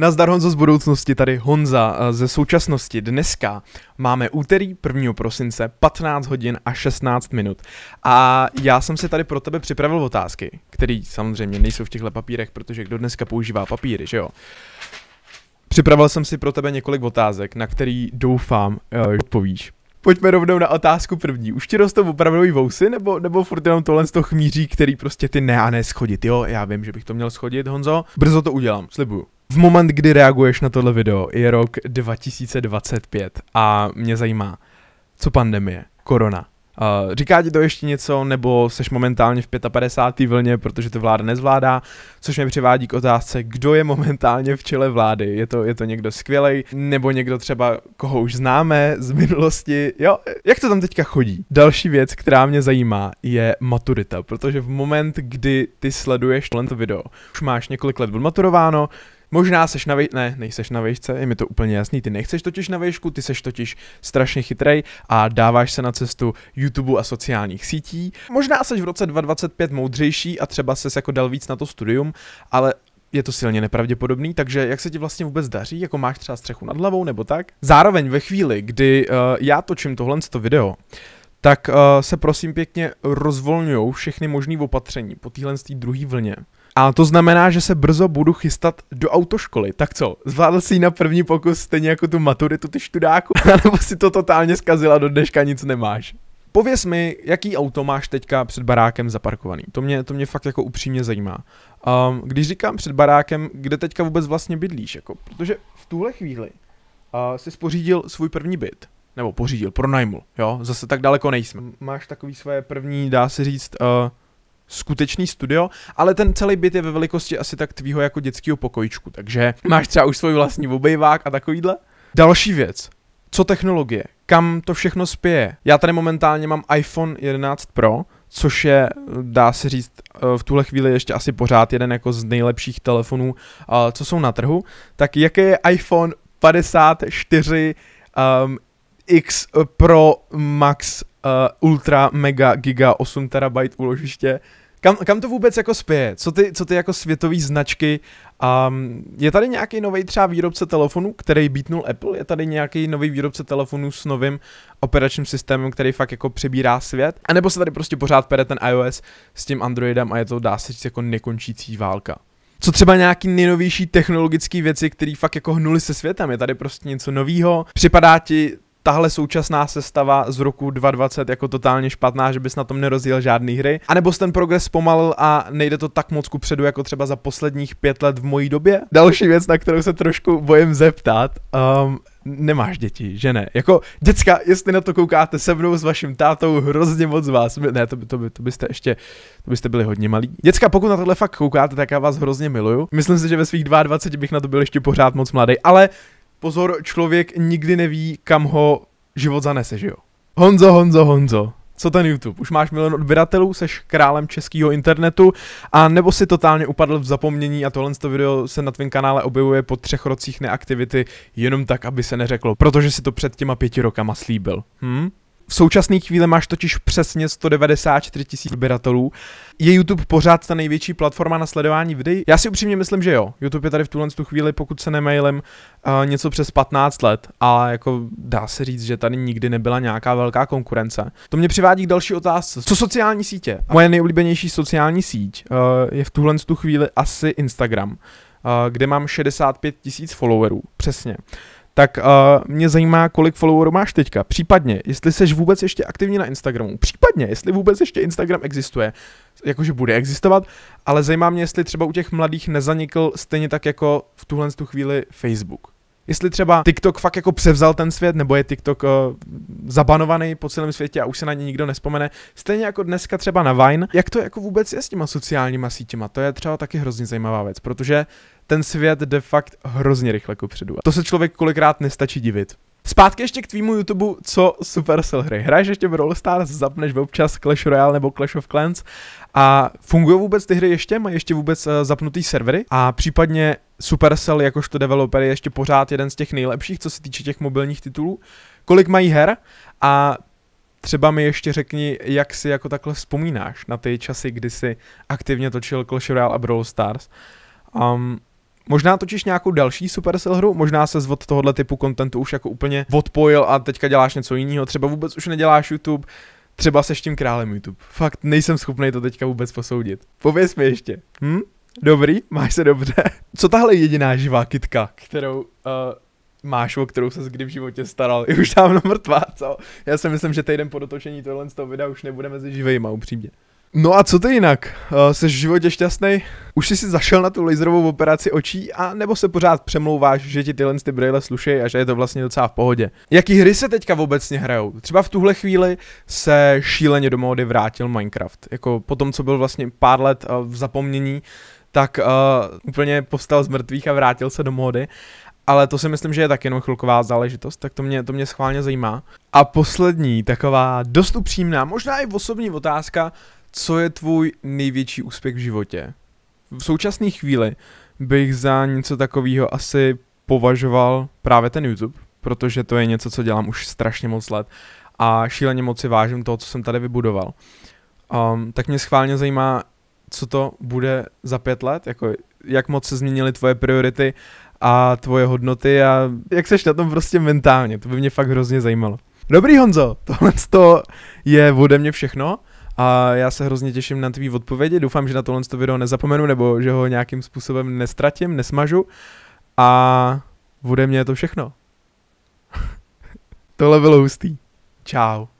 Nazdar Honzo z budoucnosti, tady Honza eh, ze současnosti. Dneska máme úterý 1. prosince 15 hodin a 16 minut. A já jsem si tady pro tebe připravil otázky, které samozřejmě nejsou v těchto papírech, protože kdo dneska používá papíry, že jo? Připravil jsem si pro tebe několik otázek, na který doufám, že eh, odpovíš. Pojďme rovnou na otázku první. Už ti rostou i vousy, nebo, nebo furt jenom tohle z toho chmíří, který prostě ty ne a ne schodit? Jo, já vím, že bych to měl schodit, Honzo. Brzo to udělám, slibuju. V moment, kdy reaguješ na tohle video, je rok 2025 a mě zajímá, co pandemie, korona. Uh, říká ti to ještě něco, nebo seš momentálně v 55. vlně, protože to vláda nezvládá, což mě přivádí k otázce, kdo je momentálně v čele vlády. Je to, je to někdo skvělej, nebo někdo třeba, koho už známe z minulosti. Jo, jak to tam teďka chodí? Další věc, která mě zajímá, je maturita, protože v moment, kdy ty sleduješ tohle video, už máš několik let odmaturováno, Možná seš na výšce, ne, nejseš na výšce, je mi to úplně jasný, ty nechceš totiž na výšku, ty seš totiž strašně chytrej a dáváš se na cestu YouTube a sociálních sítí. Možná seš v roce 2025 moudřejší a třeba ses jako dal víc na to studium, ale je to silně nepravděpodobný, takže jak se ti vlastně vůbec daří, jako máš třeba střechu nad hlavou nebo tak? Zároveň ve chvíli, kdy uh, já točím tohle to video, tak uh, se prosím pěkně rozvolňují všechny možné opatření po téhle druhé vlně. A to znamená, že se brzo budu chystat do autoškoly. Tak co, zvládl si na první pokus stejně jako tu maturitu ty študáku? nebo si to totálně zkazila, do dneška nic nemáš? Pověz mi, jaký auto máš teďka před barákem zaparkovaný. To mě, to mě fakt jako upřímně zajímá. Um, když říkám před barákem, kde teďka vůbec vlastně bydlíš? Jako, protože v tuhle chvíli uh, jsi spořídil svůj první byt. Nebo pořídil, pronajmul, jo? Zase tak daleko nejsme. Máš takový své první, dá se říct, uh, skutečný studio, ale ten celý byt je ve velikosti asi tak tvýho jako dětského pokojičku, takže máš třeba už svůj vlastní obejvák a takovýhle. Další věc, co technologie, kam to všechno spěje. Já tady momentálně mám iPhone 11 Pro, což je, dá se říct, eh, v tuhle chvíli ještě asi pořád jeden jako z nejlepších telefonů, eh, co jsou na trhu. Tak jaký je iPhone 54 um, ehm, X Pro Max uh, Ultra Mega Giga 8 terabyte úložiště kam, kam to vůbec jako spěje? Co ty, co ty jako světové značky? Um, je tady nějaký nový třeba výrobce telefonů, který beatnul Apple? Je tady nějaký nový výrobce telefonů s novým operačním systémem, který fakt jako přebírá svět? A nebo se tady prostě pořád pere ten iOS s tím Androidem a je to dá se říct jako nekončící válka? co třeba nějaký nejnovější technologické věci, které fakt jako hnuly se světem, je tady prostě něco novýho, připadá ti tahle současná sestava z roku 2020 jako totálně špatná, že bys na tom nerozjel žádný hry, A nebo ten progres zpomalil a nejde to tak moc kupředu jako třeba za posledních pět let v mojí době. Další věc, na kterou se trošku bojím zeptat, um, nemáš děti, že ne? Jako, děcka, jestli na to koukáte se mnou s vaším tátou, hrozně moc vás, ne, to, by, to, by, to byste ještě, to byste byli hodně malí. Děcka, pokud na tohle fakt koukáte, tak já vás hrozně miluju. Myslím si, že ve svých 22 bych na to byl ještě pořád moc mladý, ale Pozor, člověk nikdy neví, kam ho život zanese, že jo? Honzo, Honzo, Honzo, co ten YouTube? Už máš milion odběratelů, seš králem českého internetu a nebo si totálně upadl v zapomnění a tohle to video se na tvém kanále objevuje po třech rocích neaktivity jenom tak, aby se neřeklo, protože si to před těma pěti rokama slíbil. Hm? V současné chvíli máš totiž přesně 194 tisíc odběratelů. Je YouTube pořád ta největší platforma na sledování videí? Já si upřímně myslím, že jo. YouTube je tady v tuhle tu chvíli, pokud se nemailem, uh, eh, něco přes 15 let a jako dá se říct, že tady nikdy nebyla nějaká velká konkurence. To mě přivádí k další otázce. Co sociální sítě? Moje nejoblíbenější sociální síť uh, je v tuhle tu chvíli asi Instagram, uh, kde mám 65 tisíc followerů, přesně tak uh, mě zajímá, kolik followerů máš teďka. Případně, jestli seš vůbec ještě aktivní na Instagramu. Případně, jestli vůbec ještě Instagram existuje. Jakože bude existovat, ale zajímá mě, jestli třeba u těch mladých nezanikl stejně tak jako v tuhle tu chvíli Facebook jestli třeba TikTok fakt jako převzal ten svět, nebo je TikTok uh, zabanovaný po celém světě a už se na ně nikdo nespomene. Stejně jako dneska třeba na Vine. Jak to jako vůbec je s těma sociálníma sítěma? To je třeba taky hrozně zajímavá věc, protože ten svět de fakt hrozně rychle kupředu. To se člověk kolikrát nestačí divit. Zpátky ještě k tvýmu YouTubeu, co Supercell hry. Hraješ ještě v Brawl Stars, zapneš občas Clash Royale nebo Clash of Clans a fungují vůbec ty hry ještě? Mají ještě vůbec eh, zapnutý servery? A případně Supercell jakožto developer je ještě pořád jeden z těch nejlepších, co se týče těch mobilních titulů? Kolik mají her? A třeba mi ještě řekni, jak si jako takhle vzpomínáš na ty časy, kdy jsi aktivně točil Clash Royale a Brawl Stars. Um, Možná totiž nějakou další Supercell hru, možná se od tohohle typu kontentu už jako úplně odpojil a teďka děláš něco jiného, třeba vůbec už neděláš YouTube, třeba seš tím králem YouTube. Fakt nejsem schopný to teďka vůbec posoudit. Pověz mi ještě. Hm? Dobrý, máš se dobře. Co tahle jediná živá kitka, kterou uh, máš, o kterou se kdy v životě staral, je už dávno mrtvá, co? Já si myslím, že týden po dotočení tohle z toho videa už nebude mezi živejma, upřímně. No a co ty jinak? Eh, jsi v životě šťastný? Už jsi si zašel na tu laserovou operaci očí a nebo se pořád přemlouváš, že ti tyhle ty brýle slušejí a že je to vlastně docela v pohodě. Jaký hry se teďka vůbec hrajou? Třeba v tuhle chvíli se šíleně do módy vrátil Minecraft. Jako po tom, co byl vlastně pár let eh, v zapomnění, tak uh, úplně povstal z mrtvých a vrátil se do módy ale to si myslím, že je tak jenom chvilková záležitost, tak to mě, to mě schválně zajímá. A poslední, taková dost upřímná, možná i osobní otázka, co je tvůj největší úspěch v životě? V současné chvíli bych za něco takového asi považoval právě ten YouTube, protože to je něco, co dělám už strašně moc let a šíleně moc si vážím toho, co jsem tady vybudoval. Um, tak mě schválně zajímá, co to bude za pět let, jako jak moc se změnily tvoje priority a tvoje hodnoty a jak seš na tom prostě mentálně, to by mě fakt hrozně zajímalo. Dobrý Honzo, tohle to je ode mě všechno a já se hrozně těším na tvý odpovědi. Doufám, že na tohle to video nezapomenu nebo že ho nějakým způsobem nestratím, nesmažu. A bude mě to všechno. Tohle bylo hustý. Čau.